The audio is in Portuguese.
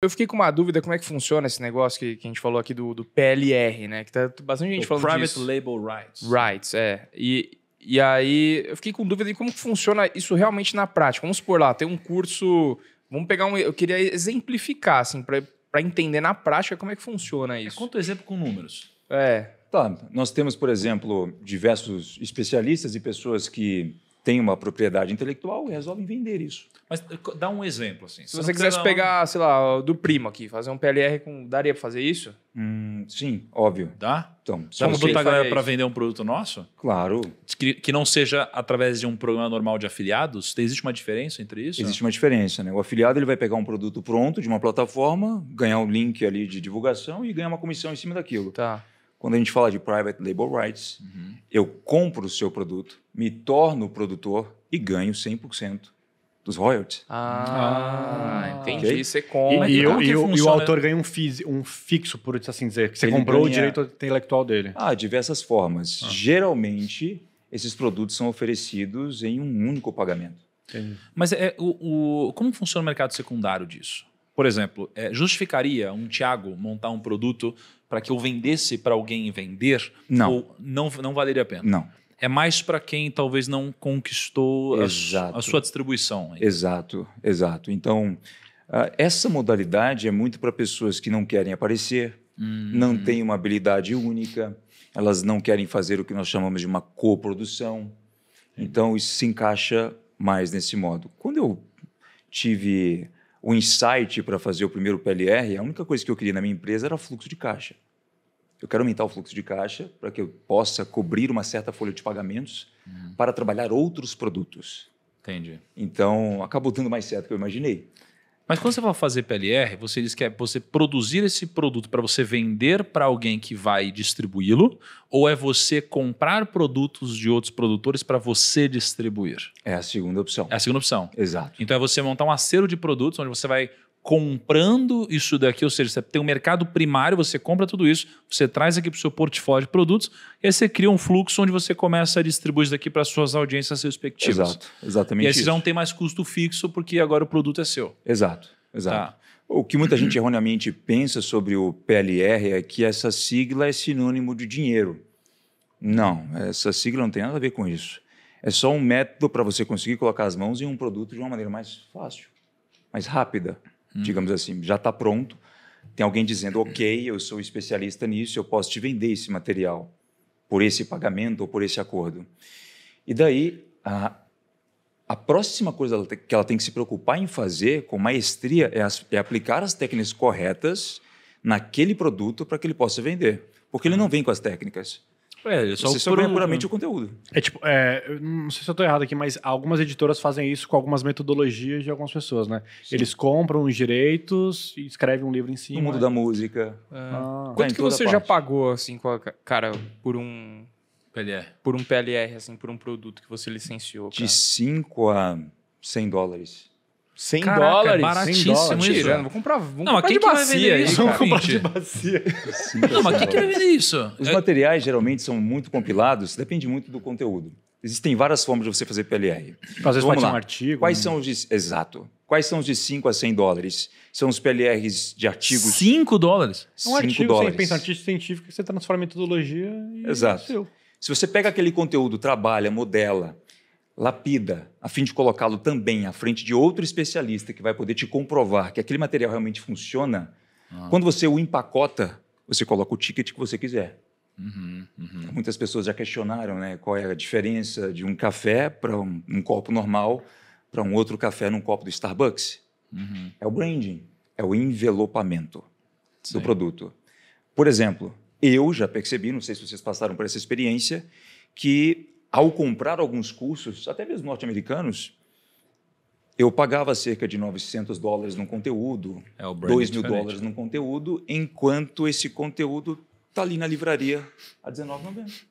Eu fiquei com uma dúvida como é que funciona esse negócio que, que a gente falou aqui do, do PLR, né? Que tá bastante gente o falando Private disso. Label Rights. Rights, é. E, e aí eu fiquei com dúvida de como funciona isso realmente na prática. Vamos supor lá, tem um curso... Vamos pegar um... Eu queria exemplificar, assim, para entender na prática como é que funciona é, isso. É, conta o exemplo com números. É. Tá, nós temos, por exemplo, diversos especialistas e pessoas que tem uma propriedade intelectual e resolvem vender isso. Mas eh, dá um exemplo assim. Se você, você quisesse pegar, um... sei lá, do primo aqui, fazer um PLR com, daria para fazer isso? Hum, sim, óbvio. Dá? Então, dá para botar a galera para vender um produto nosso? Claro. Que, que, não seja através de um programa normal de afiliados. Existe uma diferença entre isso? Existe uma diferença, né? O afiliado ele vai pegar um produto pronto de uma plataforma, ganhar um link ali de divulgação e ganhar uma comissão em cima daquilo. Tá. Quando a gente fala de private label rights, uhum. eu compro o seu produto, me torno produtor e ganho 100% dos royalties. Ah, ah entendi. Okay? Você compra. E, e, e, e, o autor ganha um, fiz, um fixo, por assim dizer, que você Ele comprou ganha... o direito intelectual dele. Ah, diversas formas. Ah. Geralmente, esses produtos são oferecidos em um único pagamento. Entendi. Mas é, o, o, como funciona o mercado secundário disso? Por exemplo, é, justificaria um Tiago montar um produto para que eu vendesse para alguém vender? Não. Ou não, não valeria a pena? Não. É mais para quem talvez não conquistou A, a sua distribuição. Exato, exato. Então, ah, essa modalidade é muito para pessoas que não querem aparecer, hum. não têm uma habilidade única, elas não querem fazer o que nós chamamos de uma coprodução. Então, isso se encaixa mais nesse modo. Quando eu tive o insight para fazer o primeiro PLR, a única coisa que eu queria na minha empresa era fluxo de caixa. Eu quero aumentar o fluxo de caixa para que eu possa cobrir uma certa folha de pagamentos uhum. para trabalhar outros produtos. Entendi. Então, acabou dando mais certo do que eu imaginei. Mas quando você vai fazer PLR, você diz que é você produzir esse produto para você vender para alguém que vai distribuí-lo, ou é você comprar produtos de outros produtores para você distribuir? É a segunda opção. É a segunda opção. Exato. Então é você montar um acervo de produtos onde você vai comprando isso daqui, ou seja, você tem um mercado primário, você compra tudo isso, você traz aqui para o seu portfólio de produtos, e aí você cria um fluxo onde você começa a distribuir isso daqui para suas audiências respectivas. Exato, exatamente. E aí isso. você não tem mais custo fixo, porque agora o produto é seu. Exato, exato. Tá. O que muita gente erroneamente pensa sobre o PLR é que essa sigla é sinônimo de dinheiro. Não, essa sigla não tem nada a ver com isso. É só um método para você conseguir colocar as mãos em um produto de uma maneira mais fácil, mais rápida hum. digamos assim, já está pronto. Tem alguém dizendo, ok, eu sou especialista nisso, eu posso te vender esse material por esse pagamento ou por esse acordo. E daí, a, a próxima coisa que ela tem que se preocupar em fazer com maestria é, as, é aplicar as técnicas corretas naquele produto para que ele possa vender. Porque ele não uhum. vem com as técnicas. É, é, só Você só puramente né? o conteúdo. É tipo, é, não sei se eu estou errado aqui, mas algumas editoras fazem isso com algumas metodologias de algumas pessoas, né? Sim. Eles compram os direitos e escrevem um livro em cima. No mundo da música. É. Ah, Quanto que você já pagou, assim, cara, por um... PLR. Por um PLR, assim, por um produto que você licenciou, De 5 a 100 dólares. 100 Caraca, é dólares. Baratíssimo 100 dólares. isso. Vou comprar, não, que de bacia. Aí, vamos comprar de bacia. não, mas quem que vai vender isso? Os é... materiais geralmente são muito compilados, depende muito do conteúdo. Existem várias formas de você fazer PLR. Às vezes pode um artigo. Quais né? são os de... Exato. Quais são os de 5 a 100 dólares? São os PLRs de artigos. 5 dólares? É um artigo dólares. sem pensa artista científico que você transforma em metodologia e Exato. É seu. Se você pega aquele conteúdo, trabalha, modela, lapida, a fim de colocá-lo também à frente de outro especialista que vai poder te comprovar que aquele material realmente funciona, ah. quando você o empacota, você coloca o ticket que você quiser. Uhum, uhum. Muitas pessoas já questionaram né, qual é a diferença de um café para um, um, copo normal para um outro café num copo do Starbucks. Uhum. É o branding, é o envelopamento Sim. do produto. Por exemplo, eu já percebi, não sei se vocês passaram por essa experiência, que ao comprar alguns cursos, até mesmo norte-americanos, eu pagava cerca de 900 dólares num conteúdo, é 2 mil dólares num conteúdo, enquanto esse conteúdo está ali na livraria a R$19,90.